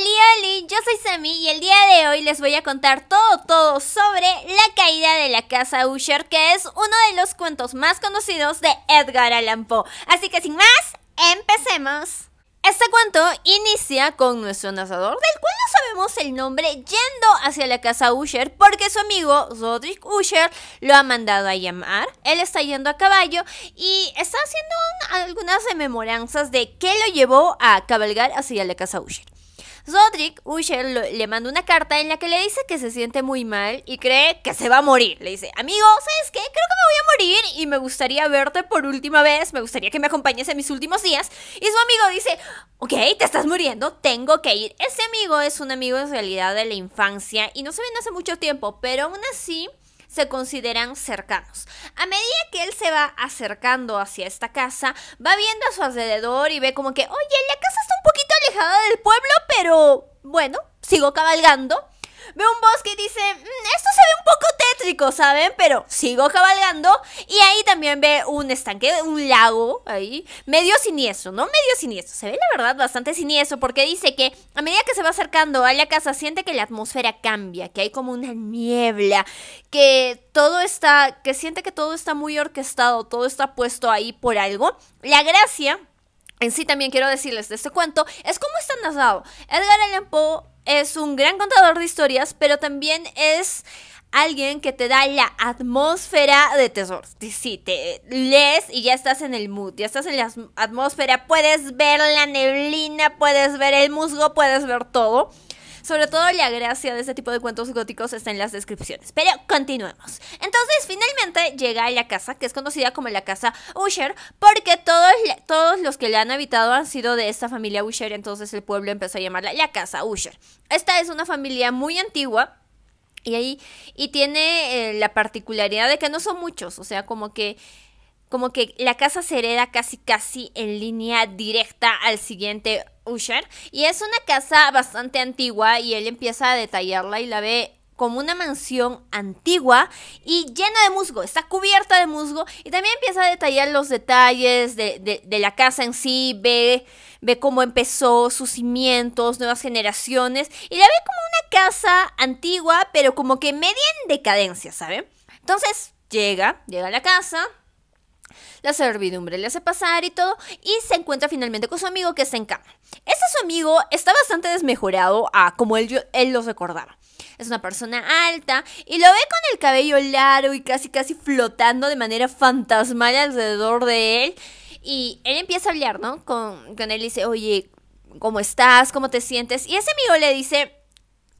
Hola hola yo soy Sammy y el día de hoy les voy a contar todo, todo sobre La caída de la casa Usher, que es uno de los cuentos más conocidos de Edgar Allan Poe. Así que sin más, empecemos. Este cuento inicia con nuestro narrador, del cual no sabemos el nombre, yendo hacia la casa Usher porque su amigo Roderick Usher lo ha mandado a llamar. Él está yendo a caballo y está haciendo algunas rememoranzas de qué lo llevó a cabalgar hacia la casa Usher. Zodric, Usher le manda una carta en la que le dice que se siente muy mal y cree que se va a morir. Le dice, amigo, ¿sabes qué? Creo que me voy a morir y me gustaría verte por última vez, me gustaría que me acompañes en mis últimos días. Y su amigo dice, ok, te estás muriendo, tengo que ir. Ese amigo es un amigo en realidad de la infancia y no se ven hace mucho tiempo, pero aún así se consideran cercanos. A medida que él se va acercando hacia esta casa, va viendo a su alrededor y ve como que, oye, la casa está un poquito alejada del pueblo, pero bueno, sigo cabalgando. Ve un bosque y dice, mm, esto se ve un poco tétrico, ¿saben? Pero sigo cabalgando y ahí también ve un estanque, un lago ahí, medio siniestro, ¿no? Medio siniestro. Se ve la verdad bastante siniestro porque dice que a medida que se va acercando a la casa siente que la atmósfera cambia, que hay como una niebla, que todo está, que siente que todo está muy orquestado, todo está puesto ahí por algo. La gracia en sí también quiero decirles de este cuento, es cómo está narrado. Edgar Allan Poe es un gran contador de historias, pero también es alguien que te da la atmósfera de tesoro. Si te lees y ya estás en el mood, ya estás en la atmósfera, puedes ver la neblina, puedes ver el musgo, puedes ver todo. Sobre todo la gracia de este tipo de cuentos góticos está en las descripciones. Pero continuemos. Entonces, finalmente llega a la casa, que es conocida como la casa Usher, porque todos, los que la han habitado han sido de esta familia Usher, entonces el pueblo empezó a llamarla la casa Usher. Esta es una familia muy antigua. Y ahí, y tiene eh, la particularidad de que no son muchos, o sea, como que como que la casa se hereda casi casi en línea directa al siguiente y es una casa bastante antigua y él empieza a detallarla y la ve como una mansión antigua y llena de musgo, está cubierta de musgo y también empieza a detallar los detalles de, la casa en sí, ve, ve cómo empezó, sus cimientos, nuevas generaciones y la ve como una casa antigua pero como que media en decadencia, ¿saben? Entonces llega, llega a la casa, la servidumbre le hace pasar y todo, y se encuentra finalmente con su amigo que está en cama. Este su amigo está bastante desmejorado a como él, él los recordaba. Es una persona alta y lo ve con el cabello largo y casi casi flotando de manera fantasmal alrededor de él. Y él empieza a hablar, ¿no? Con, con él dice, oye, ¿cómo estás? ¿Cómo te sientes? Y ese amigo le dice,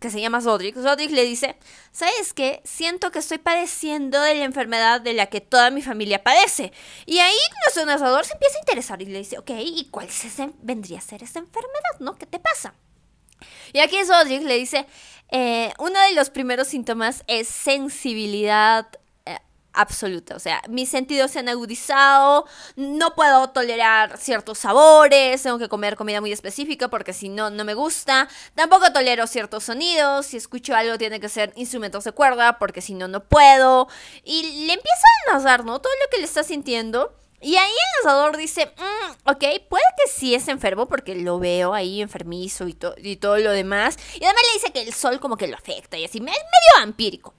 que se llama Zodric, Zodric le dice, ¿sabes qué? Siento que estoy padeciendo de la enfermedad de la que toda mi familia padece. Y ahí nuestro narrador se empieza a interesar y le dice, ok, ¿y cuál se vendría a ser esa enfermedad? ¿No? ¿Qué te pasa? Y aquí Zodric le dice, eh, uno de los primeros síntomas es sensibilidad absoluta. O sea, mis sentidos se han agudizado, no puedo tolerar ciertos sabores, tengo que comer comida muy específica porque si no, no me gusta. Tampoco tolero ciertos sonidos, si escucho algo tiene que ser instrumentos de cuerda porque si no, no puedo. Y le empiezan a lanzar, ¿no? Todo lo que le está sintiendo. Y ahí el lanzador dice, mm, ok, puede que sí es enfermo porque lo veo ahí enfermizo y, y todo lo demás. Y además le dice que el sol como que lo afecta y así, medio vampírico.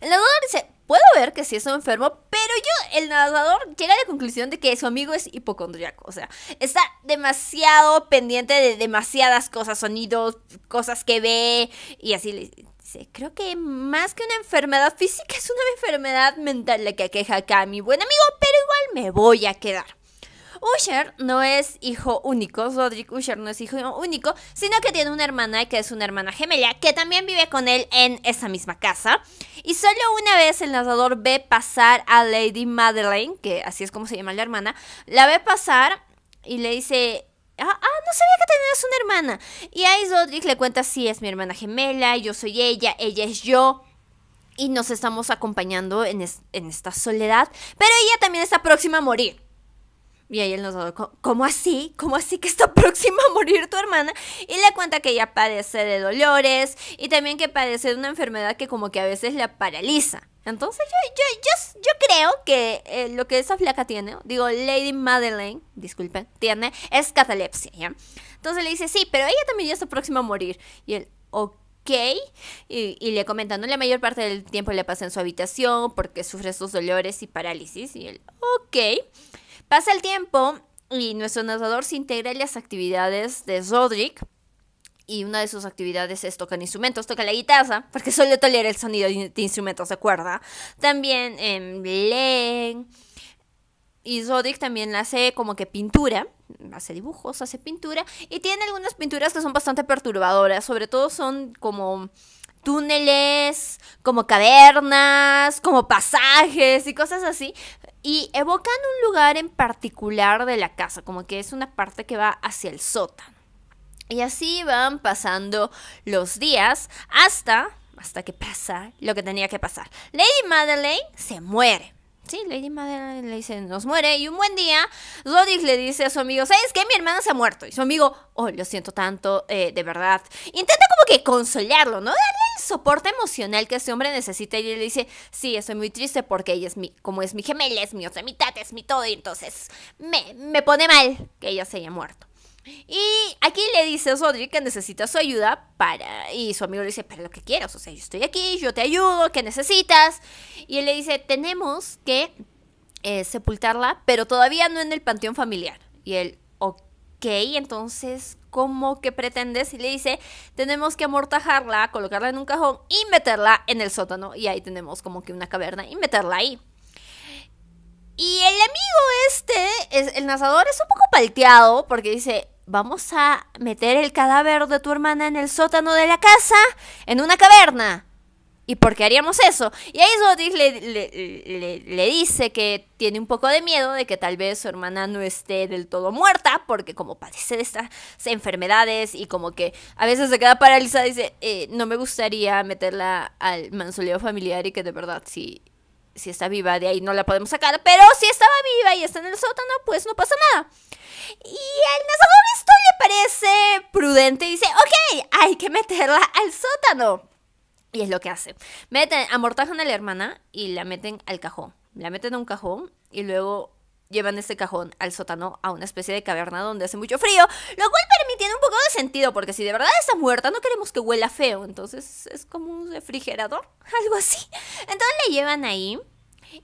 El lanzador dice, Puedo ver que sí es un enfermo, pero yo, el nadador, llega a la conclusión de que su amigo es hipocondriaco. O sea, está demasiado pendiente de demasiadas cosas, sonidos, cosas que ve, y así le dice: Creo que más que una enfermedad física es una enfermedad mental la que aqueja acá a mi buen amigo, pero igual me voy a quedar. Usher no es hijo único, Roderick Usher no es hijo único, sino que tiene una hermana que es una hermana gemela que también vive con él en esa misma casa. Y solo una vez el narrador ve pasar a Lady Madeleine, que así es como se llama la hermana, la ve pasar y le dice, Ah, ah no sabía que tenías una hermana. Y ahí Rodrick le cuenta, sí, es mi hermana gemela, yo soy ella, ella es yo. Y nos estamos acompañando en esta soledad. Pero ella también está próxima a morir. Y ahí él nos dijo, ¿cómo así? ¿Cómo así que está próxima a morir tu hermana? Y le cuenta que ella padece de dolores y también que padece de una enfermedad que como que a veces la paraliza. Entonces yo, yo, yo, creo que eh, lo que esa flaca tiene, digo, Lady Madeleine, disculpen, tiene, es catalepsia, Entonces le dice, sí, pero ella también ya está próxima a morir. Y él, ok. Y, le comenta, ¿no? La mayor parte del tiempo le pasa en su habitación porque sufre esos dolores y parálisis. Y él, ok. Pasa el tiempo y nuestro nadador se integra en las actividades de Zodric. Y una de sus actividades es tocar instrumentos, toca la guitarra, porque suele tolerar el sonido de instrumentos de cuerda. También en em, leen. Y Zodric también hace como que pintura, hace dibujos, hace pintura. Y tiene algunas pinturas que son bastante perturbadoras, sobre todo son como túneles, como cavernas, como pasajes y cosas así y evocan un lugar en particular de la casa, como que es una parte que va hacia el sótano. Y así van pasando los días hasta, hasta que pasa lo que tenía que pasar. Lady Madeleine se muere. Sí, Lady Madeline le dice, nos muere. Y un buen día, Rodis le dice a su amigo, ¿sabes qué? Mi hermana se ha muerto. Y su amigo, oh, lo siento tanto, eh, de verdad. Intenta como que consolarlo, ¿no? Darle el soporte emocional que ese hombre necesita. Y le dice, sí, estoy muy triste porque ella es mi, como es mi gemela, es mi otra mitad, es mi todo. Y entonces me, me pone mal que ella se haya muerto. Y aquí le dice a Sodri que necesita su ayuda para... Y su amigo le dice, para lo que quieras, o sea, yo estoy aquí, yo te ayudo, ¿qué necesitas? Y él le dice, tenemos que eh, sepultarla, pero todavía no en el panteón familiar. Y él, ok, entonces, ¿cómo que pretendes? Y le dice, tenemos que amortajarla, colocarla en un cajón y meterla en el sótano. Y ahí tenemos como que una caverna y meterla ahí. Y el amigo este, el nazador, es un poco palteado porque dice, vamos a meter el cadáver de tu hermana en el sótano de la casa, en una caverna. ¿Y por qué haríamos eso? Y ahí Zodis le, dice que tiene un poco de miedo de que tal vez su hermana no esté del todo muerta, porque como padece de estas enfermedades y como que a veces se queda paralizada, dice, eh, no me gustaría meterla al mansoleo familiar y que de verdad sí si está viva, de ahí no la podemos sacar, pero si estaba viva y está en el sótano, pues no pasa nada. Y el narrador esto le parece prudente y dice, ok, hay que meterla al sótano. Y es lo que hace. Meten, amortajan a la hermana y la meten al cajón. La meten a un cajón y luego llevan este cajón al sótano a una especie de caverna donde hace mucho frío, lo cual para un poco de sentido, porque si de verdad está muerta, no queremos que huela feo, entonces es como un refrigerador, algo así. Entonces le llevan ahí,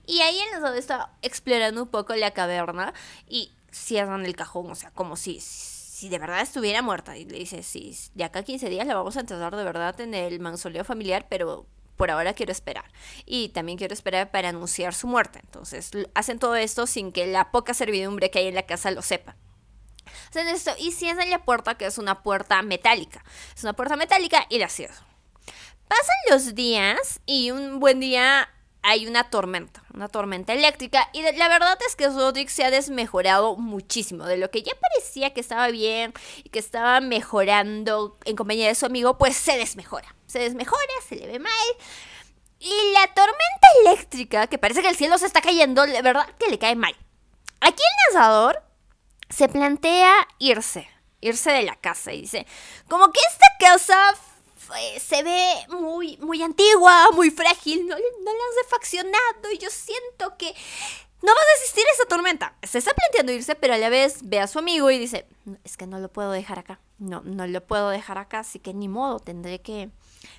y ahí en donde está explorando un poco la caverna y cierran el cajón, o sea, como si, si de verdad estuviera muerta. Y le dice, sí, de acá a 15 días la vamos a enterrar de verdad en el mansoleo familiar, pero por ahora quiero esperar. Y también quiero esperar para anunciar su muerte. Entonces hacen todo esto sin que la poca servidumbre que hay en la casa lo sepa. Hacen esto y cierran la puerta, que es una puerta metálica. Es una puerta metálica y la cierran. Pasan los días y un buen día hay una tormenta, una tormenta eléctrica. Y la verdad es que Rodrick se ha desmejorado muchísimo. De lo que ya parecía que estaba bien y que estaba mejorando en compañía de su amigo, pues se desmejora. Se desmejora, se le ve mal. Y la tormenta eléctrica, que parece que el cielo se está cayendo, De verdad que le cae mal. Aquí el lanzador se plantea irse, irse de la casa y dice, como que esta casa se ve muy, muy antigua, muy frágil, no, no la han defaccionado y yo siento que no vas a desistir esa tormenta. Se está planteando irse, pero a la vez ve a su amigo y dice, es que no lo puedo dejar acá, no, no lo puedo dejar acá, así que ni modo, tendré que,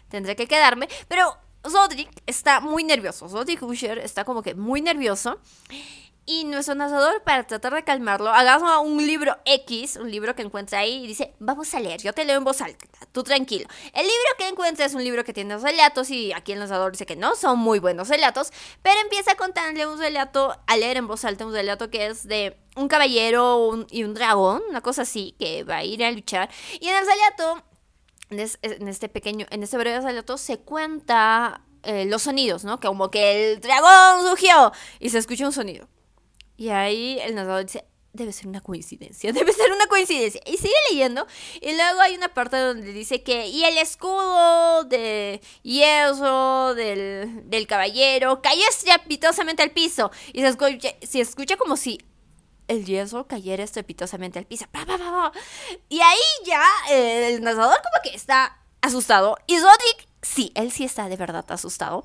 tendré que quedarme, pero... Zodrick está muy nervioso. Zodrick Usher está como que muy nervioso. Y nuestro nazador para tratar de calmarlo, agarra un libro X, un libro que encuentra ahí, y dice, vamos a leer, yo te leo en voz alta, tú tranquilo. El libro que encuentra es un libro que tiene relatos, y aquí el narrador dice que no, son muy buenos relatos, pero empieza a contarle un relato, a leer en voz alta un relato que es de un caballero y un dragón, una cosa así, que va a ir a luchar. Y en el relato, en este pequeño, en este breve relato, se cuenta... Eh, los sonidos, ¿no? Como que el dragón surgió y se escucha un sonido. Y ahí el narrador dice, debe ser una coincidencia, debe ser una coincidencia. Y sigue leyendo. Y luego hay una parte donde dice que, y el escudo de hierro del, del caballero cayó estrepitosamente al piso. Y se escucha, como si el yeso cayera estrepitosamente al piso. y ahí ya eh, el narrador como que está asustado. Y rodrick sí, él sí está de verdad asustado.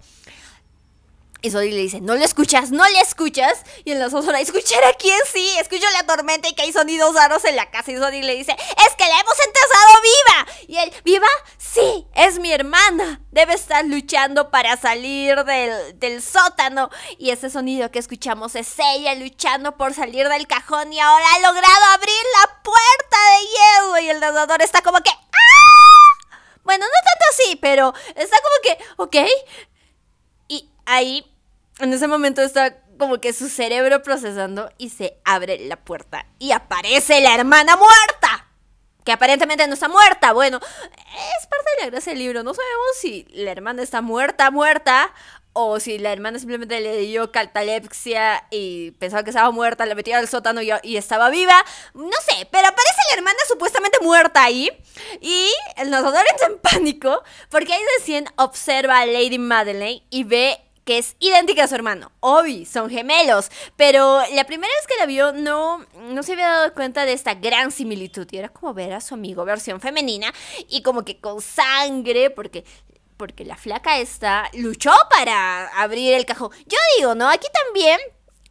Y le dice, no le escuchas, no le escuchas. Y el Sora, ¿escuchar a quién? Sí, escucho la tormenta y que hay sonidos raros en la casa. Y Soddy le dice, es que la hemos enterrado viva. Y él, ¿viva? Sí, es mi hermana. Debe estar luchando para salir del, sótano. Y ese sonido que escuchamos es ella luchando por salir del cajón y ahora ha logrado abrir la puerta de hielo Y el nadador está como que... ¡Ah!". Bueno, no tanto así, pero está como que, ok, ahí, en ese momento está como que su cerebro procesando y se abre la puerta y aparece la hermana muerta. Que aparentemente no está muerta. Bueno, es parte de la gracia del libro. No sabemos si la hermana está muerta, muerta, o si la hermana simplemente le dio catalepsia y pensaba que estaba muerta, la metió al sótano y, estaba viva. No sé, pero aparece la hermana supuestamente muerta ahí. Y el nosotros en pánico, porque ahí recién observa a Lady Madeleine y ve que es idéntica a su hermano. Obi, son gemelos. Pero la primera vez que la vio no, no se había dado cuenta de esta gran similitud. Y era como ver a su amigo versión femenina y como que con sangre, porque porque la flaca esta luchó para abrir el cajón. Yo digo, ¿no? Aquí también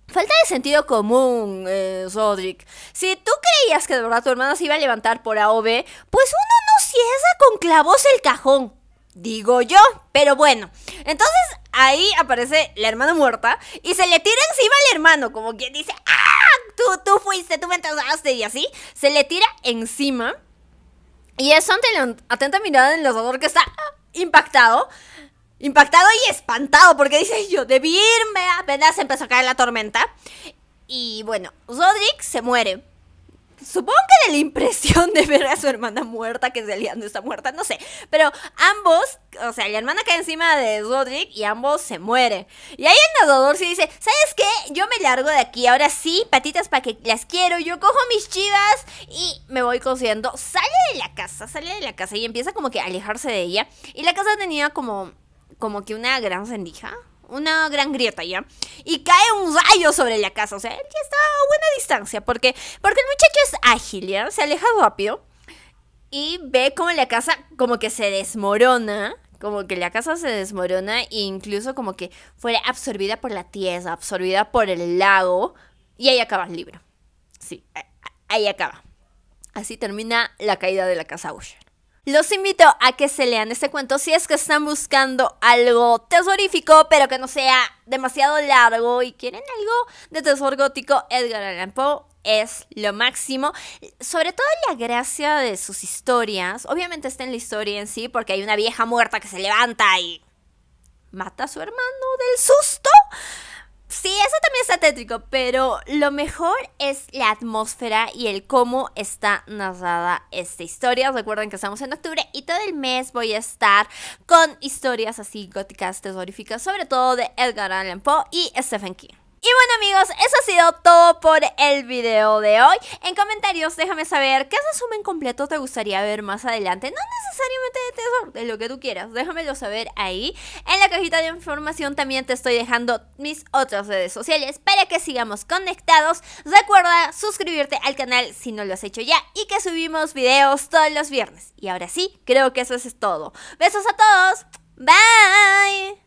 Falta de sentido común, eh, Zodric. Si tú creías que de verdad tu hermana se iba a levantar por A pues uno no cierra con clavos el cajón. Digo yo, pero bueno. Entonces ahí aparece la hermana muerta y se le tira encima al hermano, como quien dice, ¡ah! Tú, tú fuiste, tú me entrasaste y así. Se le tira encima. Y es ante atenta mirada del lanzador que está impactado. Impactado y espantado porque dice, yo debí irme, apenas empezó a caer la tormenta. Y bueno, rodrick se muere. Supongo que de la impresión de ver a su hermana muerta, que realidad no está muerta, no sé. Pero ambos, o sea, la hermana cae encima de Roderick y ambos se mueren. Y ahí el nadador sí dice, ¿sabes qué? Yo me largo de aquí, ahora sí, patitas para que las quiero, yo cojo mis chivas y me voy cosiendo. Sale de la casa, sale de la casa y empieza como que a alejarse de ella. Y la casa tenía como, como que una gran sendija una gran grieta ya, y cae un rayo sobre la casa, o sea, él ya está a buena distancia, porque, porque el muchacho es ágil, ya, se aleja rápido, y ve como la casa como que se desmorona, como que la casa se desmorona e incluso como que fuera absorbida por la tierra, absorbida por el lago, y ahí acaba el libro. Sí, ahí acaba. Así termina la caída de la casa Usher. Los invito a que se lean este cuento si es que están buscando algo tesorífico, pero que no sea demasiado largo y quieren algo de tesor gótico. Edgar Allan Poe es lo máximo. Sobre todo la gracia de sus historias. Obviamente está en la historia en sí, porque hay una vieja muerta que se levanta y mata a su hermano del susto. Sí, eso también está tétrico, pero lo mejor es la atmósfera y el cómo está narrada esta historia. Recuerden que estamos en octubre y todo el mes voy a estar con historias así góticas terroríficas, sobre todo de Edgar Allan Poe y Stephen King. Y bueno amigos, eso ha sido todo por el video de hoy. En comentarios déjame saber qué resumen completo te gustaría ver más adelante. No necesariamente de tesoro, de lo que tú quieras. Déjamelo saber ahí. En la cajita de información también te estoy dejando mis otras redes sociales para que sigamos conectados. Recuerda suscribirte al canal si no lo has hecho ya y que subimos videos todos los viernes. Y ahora sí, creo que eso es todo. Besos a todos. Bye.